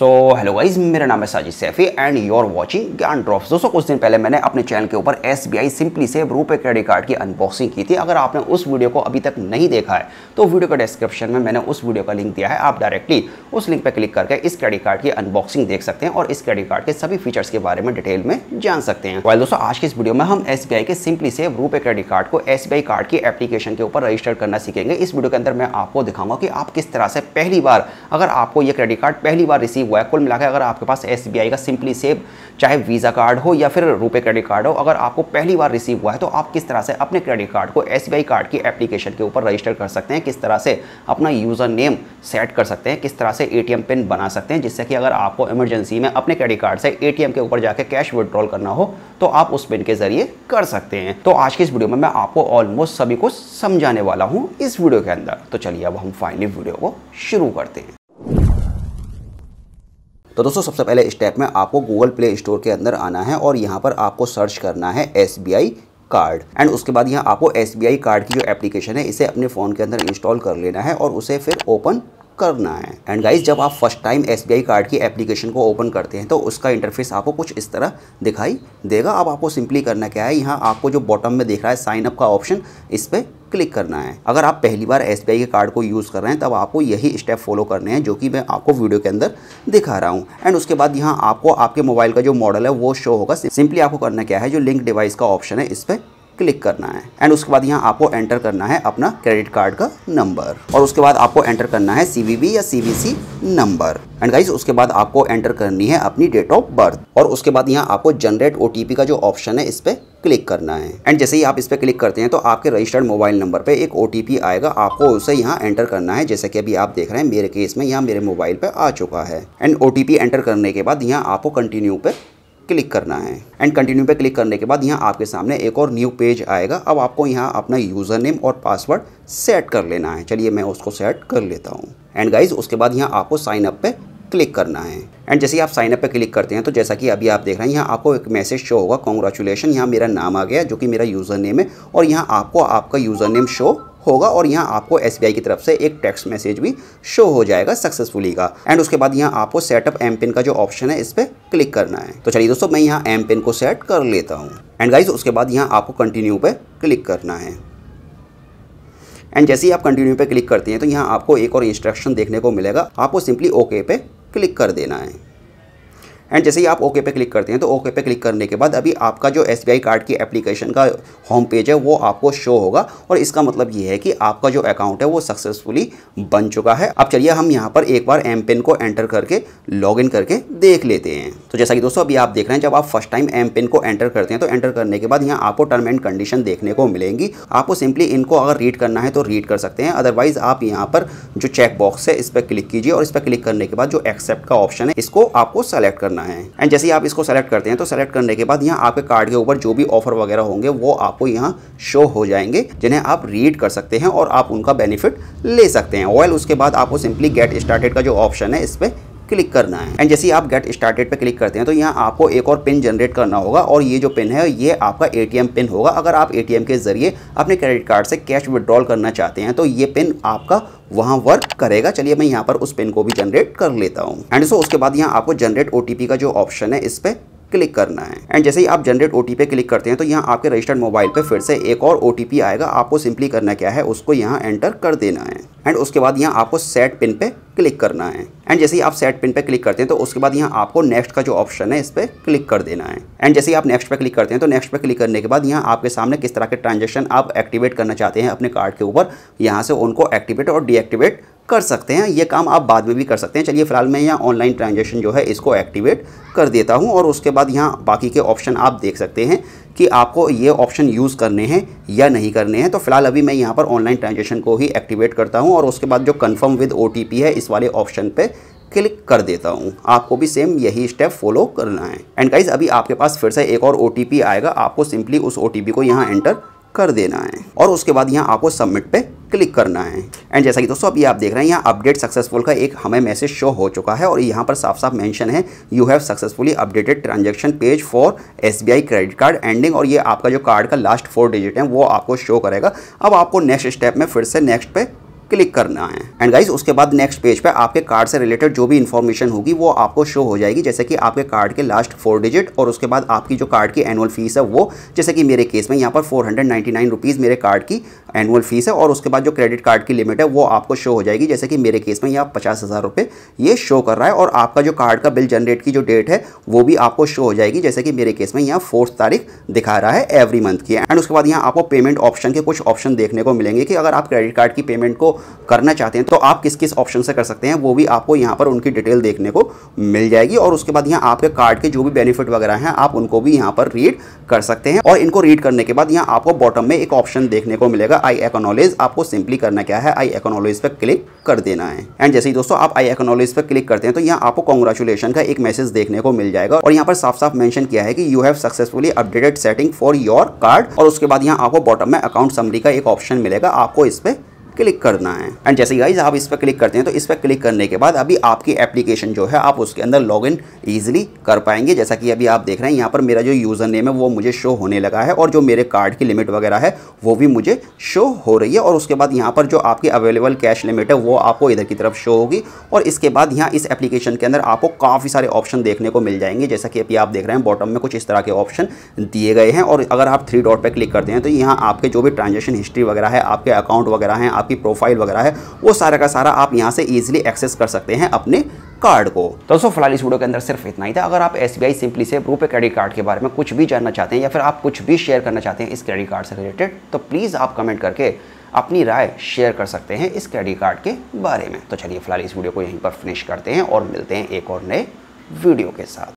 so hello guys मेरा नाम है Sajid Saifi and are watching Gyan Drops दोस्तों कुछ दिन पहले मैंने अपने चैनल के ऊपर एस बी आई सिंपली से रूपे क्रेडिट कार्ड की अनबॉक्सिंग की थी अगर आपने उस वीडियो को अभी तक नहीं देखा है तो वीडियो के डिस्क्रिप्शन में मैंने उस वीडियो का लिंक दिया है आप डायरेक्टली उस लिंक पर क्लिक करके इस क्रेडिट कार्ड की अनबॉक्सिंग देख सकते हैं और इस क्रेडिट कार्ड के सभी फीचर्स के बारे में डिटेल में जान सकते हैं वाइल दोस्तों आज के इस वीडियो में हम एस बी आई के सिंपली से रूपे क्रेडिट कार्ड को एस बी आई कार्ड की एप्लीकेशन के ऊपर रजिस्टर करना सीखेंगे इस वीडियो के अंदर मैं आपको दिखाऊंगा कि आप किस तरह से पहली बार अगर आपको यह क्रेडिट कार्ड पहली बार रिसीव हुआ है कुल मिलाकर अगर आपके पास एस का सिंपली सेव चाहे वीज़ा कार्ड हो या फिर रुपए क्रेडिट कार्ड हो अगर आपको पहली बार रिसीव हुआ है तो आप किस तरह से अपने क्रेडिट कार्ड को एस कार्ड की एप्लीकेशन के ऊपर रजिस्टर कर सकते हैं किस तरह से अपना यूज़र नेम सेट कर सकते हैं किस तरह से ए पिन बना सकते हैं जिससे कि अगर आपको इमरजेंसी में अपने क्रेडिट कार्ड से ए के ऊपर जाकर कैश विड्रॉल करना हो तो आप उस पिन के ज़रिए कर सकते हैं तो आज की इस वीडियो में मैं आपको ऑलमोस्ट सभी को समझाने वाला हूँ इस वीडियो के अंदर तो चलिए अब हम फाइनली वीडियो को शुरू करते हैं तो दोस्तों सबसे पहले स्टेप में आपको गूगल प्ले स्टोर के अंदर आना है और यहाँ पर आपको सर्च करना है एस कार्ड एंड उसके बाद यहाँ आपको एस कार्ड की जो एप्लीकेशन है इसे अपने फ़ोन के अंदर इंस्टॉल कर लेना है और उसे फिर ओपन करना है एंड गाइज जब आप फर्स्ट टाइम एस कार्ड की एप्लीकेशन को ओपन करते हैं तो उसका इंटरफेस आपको कुछ इस तरह दिखाई देगा अब आपको सिंपली करना क्या है यहाँ आपको जो बॉटम में दिख रहा है साइनअप का ऑप्शन इस पर क्लिक करना है अगर आप पहली बार एस के कार्ड को यूज़ कर रहे हैं तब आपको यही स्टेप फॉलो करने हैं जो कि मैं आपको वीडियो के अंदर दिखा रहा हूँ एंड उसके बाद यहाँ आपको आपके मोबाइल का जो मॉडल है वो शो होगा सिंपली आपको करना क्या है जो लिंक डिवाइस का ऑप्शन है इस पर क्लिक करना है एंड उसके बाद यहाँ आपको एंटर करना है अपना क्रेडिट कार्ड का नंबर और उसके बाद आपको एंटर करना है सी या सी नंबर एंड गाइस उसके बाद आपको एंटर करनी है अपनी डेट ऑफ बर्थ और उसके बाद यहाँ आपको जनरेट ओ का जो ऑप्शन है इस पर क्लिक करना है एंड जैसे ही आप इस पर क्लिक करते हैं तो आपके रजिस्टर्ड मोबाइल नंबर पे एक ओ आएगा आपको उसे यहाँ एंटर करना है जैसे कि अभी आप देख रहे हैं मेरे केस में यहाँ मेरे मोबाइल पे आ चुका है एंड ओ एंटर करने के बाद यहाँ आपको कंटिन्यू पे क्लिक करना है एंड कंटिन्यू पे क्लिक करने के बाद यहाँ आपके सामने एक और न्यू पेज आएगा अब आपको यहाँ अपना यूज़र नेम और पासवर्ड सेट कर लेना है चलिए मैं उसको सेट कर लेता हूँ एंड गाइज उसके बाद यहाँ आपको साइन अप पे क्लिक करना है एंड जैसे ही आप साइन अप पे क्लिक करते हैं तो जैसा कि अभी आप देख रहे हैं यहाँ आपको एक मैसेज शो होगा कॉन्ग्रेचुलेशन यहाँ मेरा नाम आ गया जो कि मेरा यूज़र नेम है और यहाँ आपको आपका यूज़र नेम शो होगा और यहाँ आपको एस की तरफ से एक टेक्स्ट मैसेज भी शो हो जाएगा सक्सेसफुली का एंड उसके बाद यहाँ आपको सेटअप एम पिन का जो ऑप्शन है इस पर क्लिक करना है तो चलिए दोस्तों मैं यहाँ एम पिन को सेट कर लेता हूँ एंड गाइज उसके बाद यहाँ आपको कंटिन्यू पे क्लिक करना है एंड जैसे ही आप कंटिन्यू पे क्लिक करते हैं तो यहाँ आपको एक और इंस्ट्रक्शन देखने को मिलेगा आपको सिंपली ओके पे क्लिक कर देना है एंड जैसे ही आप ओके पे क्लिक करते हैं तो ओके पे क्लिक करने के बाद अभी आपका जो एस कार्ड की एप्लीकेशन का होम पेज है वो आपको शो होगा और इसका मतलब ये है कि आपका जो अकाउंट है वो सक्सेसफुली बन चुका है अब चलिए हम यहाँ पर एक बार एम पिन को एंटर करके लॉग करके देख लेते हैं तो जैसा कि दोस्तों अभी आप देख रहे हैं जब आप फर्स्ट टाइम एम पिन को एंटर करते हैं तो एंटर करने के बाद यहाँ आपको टर्म एंड कंडीशन देखने को मिलेंगी आपको सिंपली इनको अगर रीड करना है तो रीड कर सकते हैं अदरवाइज आप यहाँ पर जो चेक बॉक्स है इस पर क्लिक कीजिए और इस पर क्लिक करने के बाद जो एक्सेप्ट का ऑप्शन है इसको आपको सेलेक्ट करना करना है एंड जैसे ही आप इसको सेलेक्ट करते हैं तो सेलेक्ट करने के बाद यहाँ आपके कार्ड के ऊपर जो भी ऑफर वगैरह होंगे वो आपको यहाँ शो हो जाएंगे जिन्हें आप रीड कर सकते हैं और आप उनका बेनिफिट ले सकते हैं ऑयल उसके बाद आपको सिंपली गेट स्टार्टेड का जो ऑप्शन है इस पर क्लिक करना है एंड जैसे आप गेट स्टार्टेड पे क्लिक करते हैं तो यहाँ आपको एक और पिन जनरेट करना होगा और ये जो पिन है ये आपका एटीएम पिन होगा अगर आप एटीएम के जरिए अपने क्रेडिट कार्ड से कैश विदड्रॉल करना चाहते हैं तो ये पिन आपका वहाँ वर्क करेगा चलिए मैं यहाँ पर उस पिन को भी जनरेट कर लेता हूँ एंड सो उसके बाद यहाँ आपको जनरेट ओ का जो ऑप्शन है इस पर क्लिक करना है एंड जैसे ही आप जनरेट ओ पे क्लिक करते हैं तो यहाँ आपके रजिस्टर्ड मोबाइल पर फिर से एक और ओ आएगा आपको सिंपली करना क्या है उसको यहाँ एंटर कर देना है एंड उसके बाद यहाँ आपको सेट पिन पे क्लिक करना है एंड जैसे ही आप सेट पिन पे क्लिक करते हैं तो उसके बाद यहाँ आपको नेक्स्ट का जो ऑप्शन है इस पर क्लिक कर देना है एंड जैसे ही आप नेक्स्ट पे क्लिक करते हैं तो नेक्स्ट पे क्लिक करने के बाद यहाँ आपके सामने किस तरह के ट्रांजेक्शन आप एक्टिवेट करना चाहते हैं अपने कार्ड के ऊपर यहाँ से उनको एक्टिवेट और डीएक्टिवेट कर सकते हैं ये काम आप बाद में भी कर सकते हैं चलिए फिलहाल मैं यहाँ ऑनलाइन ट्रांजेक्शन जो है इसको एक्टिवेट कर देता हूँ और उसके बाद यहाँ बाकी के ऑप्शन आप देख सकते हैं कि आपको ये ऑप्शन यूज़ करने हैं या नहीं करने हैं तो फिलहाल अभी मैं यहाँ पर ऑनलाइन ट्रांजेक्शन को ही एक्टिवेट करता हूँ और उसके बाद जो कन्फर्म विद ओ है इस वाले ऑप्शन पर क्लिक कर देता हूँ आपको भी सेम यही स्टेप फॉलो करना है एंड गाइज अभी आपके पास फिर से एक और ओ आएगा आपको सिंपली उस ओ को यहाँ एंटर कर देना है और उसके बाद यहाँ आपको सबमिट पे क्लिक करना है एंड जैसा कि दोस्तों अभी आप देख रहे हैं यहाँ अपडेट सक्सेसफुल का एक हमें मैसेज शो हो चुका है और यहाँ पर साफ साफ मेंशन है you have successfully updated transaction page for SBI credit card ending और ये आपका जो कार्ड का लास्ट फोर डिजिट है वो आपको शो करेगा अब आपको नेक्स्ट स्टेप में फिर से नेक्स्ट पे क्लिक करना है एंड गाइज उसके बाद नेक्स्ट पेज पर आपके कार्ड से रिलेटेड जो भी इन्फॉर्मेशन होगी वो आपको शो हो जाएगी जैसे कि आपके कार्ड के लास्ट फोर डिजिट और उसके बाद आपकी जो कार्ड की एनुअल फीस है वो जैसे कि मेरे केस में यहाँ पर फोर हंड्रेड मेरे कार्ड की एनुअल फीस है और उसके बाद जो क्रेडिट कार्ड की लिमिट है वो आपको शो हो जाएगी जैसे कि मेरे केस में यहाँ पचास हज़ार रुपये ये शो कर रहा है और आपका जो कार्ड का बिल जनरेट की जो डेट है वो भी आपको शो हो जाएगी जैसे कि मेरे केस में यहाँ फोर्थ तारीख दिखा रहा है एवरी मंथ की एंड उसके बाद यहाँ आपको पेमेंट ऑप्शन के कुछ ऑप्शन देखने को मिलेंगे कि अगर आप क्रेडिट कार्ड की पेमेंट को करना चाहते हैं तो आप किस किस ऑप्शन से कर सकते हैं वो भी आपको यहाँ पर उनकी डिटेल देखने को मिल जाएगी और उसके बाद यहाँ आपके कार्ड के जो भी बेनिफिट वगैरह हैं आप उनको भी यहाँ पर रीड कर सकते हैं और इनको रीड करने के बाद यहाँ आपको बॉटम में एक ऑप्शन देखने को मिलेगा आई एक्नोलेज आपको सिंपली करना क्या है आई एक्नोलेज पर क्लिक कर देना है एंड जैसे ही दोस्तों आप आई एक्नोलेज पर क्लिक करते हैं तो यहाँ आपको कॉन्ग्रेचुलेशन का एक मैसेज देखने को मिल जाएगा और यहाँ पर साफ साफ मैंशन किया है कि you have successfully updated setting for your card और उसके बाद यहाँ आपको बॉटम में अकाउंट समरी का एक ऑप्शन मिलेगा आपको इस पर क्लिक करना है एंड जैसे गाइज आप इस पर क्लिक करते हैं तो इस पर क्लिक करने के बाद अभी आपकी एप्लीकेशन जो है आप उसके अंदर लॉग इन ईजिली कर पाएंगे जैसा कि अभी आप देख रहे हैं यहाँ पर मेरा जो यूज़र नेम है वो मुझे शो होने लगा है और जो मेरे कार्ड की लिमिट वगैरह है वो भी मुझे शो हो रही है और उसके बाद यहाँ पर जो आपकी अवेलेबल कैश लिमिट है वो आपको इधर की तरफ शो होगी और इसके बाद यहाँ इस एप्लीकेशन के अंदर आपको काफ़ी सारे ऑप्शन देखने को मिल जाएंगे जैसा कि अभी आप देख रहे हैं बॉटम में कुछ इस तरह के ऑप्शन दिए गए हैं और अगर आप थ्री डॉट पर क्लिक करते हैं तो यहाँ आपके जो भी ट्रांजेक्शन हिस्ट्री वगैरह है आपके अकाउंट वगैरह हैं आप आपकी प्रोफाइल वगैरह है वो सारा का सारा आप यहाँ से ईजिली एक्सेस कर सकते हैं अपने कार्ड को तो दोस्तों फिलहाल इस वीडियो के अंदर सिर्फ इतना ही था अगर आप एस बी आई सिंपली से रूपे क्रेडिट कार्ड के बारे में कुछ भी जानना चाहते हैं या फिर आप कुछ भी शेयर करना चाहते हैं इस क्रेडिट कार्ड से रिलेटेड तो प्लीज़ आप कमेंट करके अपनी राय शेयर कर सकते हैं इस क्रेडिट कार्ड के बारे में तो चलिए फिलहाल इस वीडियो को यहीं पर फिनिश करते हैं और मिलते हैं एक और नए वीडियो के साथ